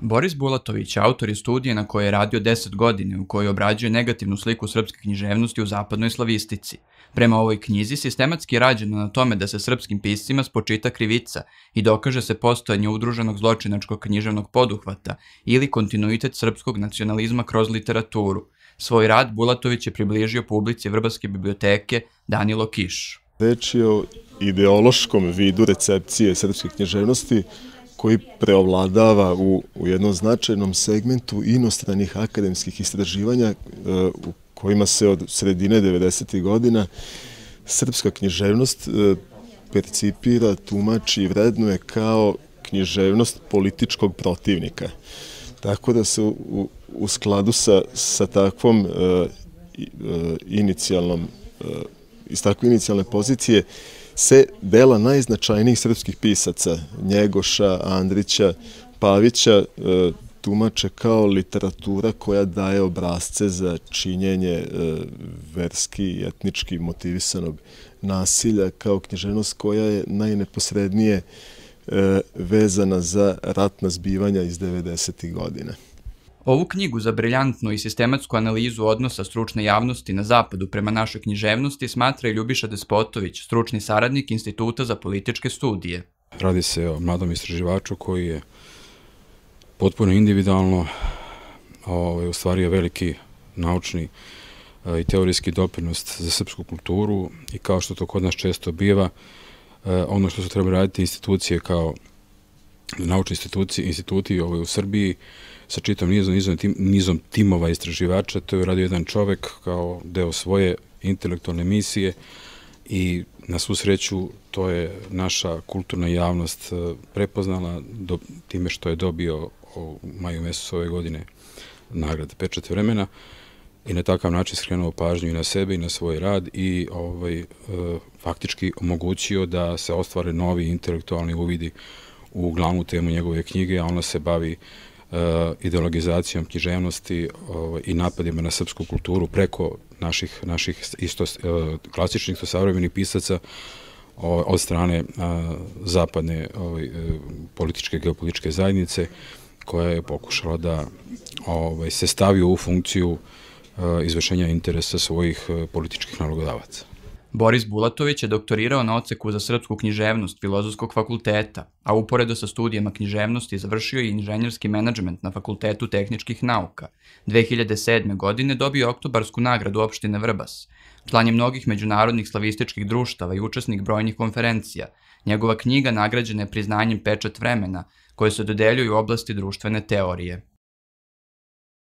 Boris Bulatović, autor je studije na kojoj je radio 10 godine u kojoj obrađuje negativnu sliku srpske književnosti u zapadnoj slavistici. Prema ovoj knjizi sistematski je rađeno na tome da se srpskim piscima spočita krivica i dokaže se postojanje udruženog zločinačkog književnog poduhvata ili kontinuitet srpskog nacionalizma kroz literaturu. Svoj rad Bulatović je približio publici Vrbaske biblioteke Danilo Kiš. Reč je o ideološkom vidu recepcije srpske književnosti koji preovladava u, u jednom značajnom segmentu inostranih akademskih istraživanja e, u kojima se od sredine 90. godina srpska književnost e, percipira, tumači i vrednuje kao književnost političkog protivnika. Tako da se u, u skladu sa, sa takvom e, inicijalnom, e, iz takve inicijalne pozicije se dela najznačajnijih srpskih pisaca, Njegoša, Andrića, Pavića, e, tumače kao literatura koja daje obrazce za činjenje e, verski i etnički motivisanog nasilja, kao književnost koja je najneposrednije e, vezana za ratna zbivanja iz 90. godine. Ovu knjigu za briljantnu i sistematsku analizu odnosa stručne javnosti na zapadu prema našoj književnosti smatra i Ljubiša Despotović, stručni saradnik Instituta za političke studije. Radi se o mladom istraživaču koji je potpuno individualno ovaj, ostvario veliki naučni eh, i teorijski doprinost za srpsku kulturu i kao što to kod nas često biva, eh, ono što su treba raditi institucije kao naučne institucije, instituti ovaj, u Srbiji, sa čitom nizom, nizom, tim, nizom timova istraživača, to je radio jedan čovek kao deo svoje intelektualne misije i na svu sreću to je naša kulturna javnost e, prepoznala do, time što je dobio u maju mesecu ove godine nagrade pečat vremena i na takav način skrenuo pažnju i na sebe i na svoj rad i ovaj, e, faktički omogućio da se ostvare novi intelektualni uvidi u glavnu temu njegove knjige, a ona se bavi Eh, ideologizacijom književnosti ovaj, i napadima na srpsku kulturu preko naših, naših isto, eh, klasičnih i savremenih pisaca od strane eh, zapadne ovaj, političke geopolitičke zajednice koja je pokušala da ovaj, se stavi u funkciju izvršenja interesa svojih političkih nalogodavaca. Boris Bulatović je doktorirao na oceku za srpsku književnost Filozofskog fakulteta, a uporedo sa studijama književnosti završio je inženjerski menadžment na Fakultetu tehničkih nauka. 2007. godine dobio oktobarsku nagradu opštine Vrbas. Član je mnogih međunarodnih slavističkih društava i učesnik brojnih konferencija. Njegova knjiga nagrađena je priznanjem pečat vremena, koje se dodeljuju u oblasti društvene teorije.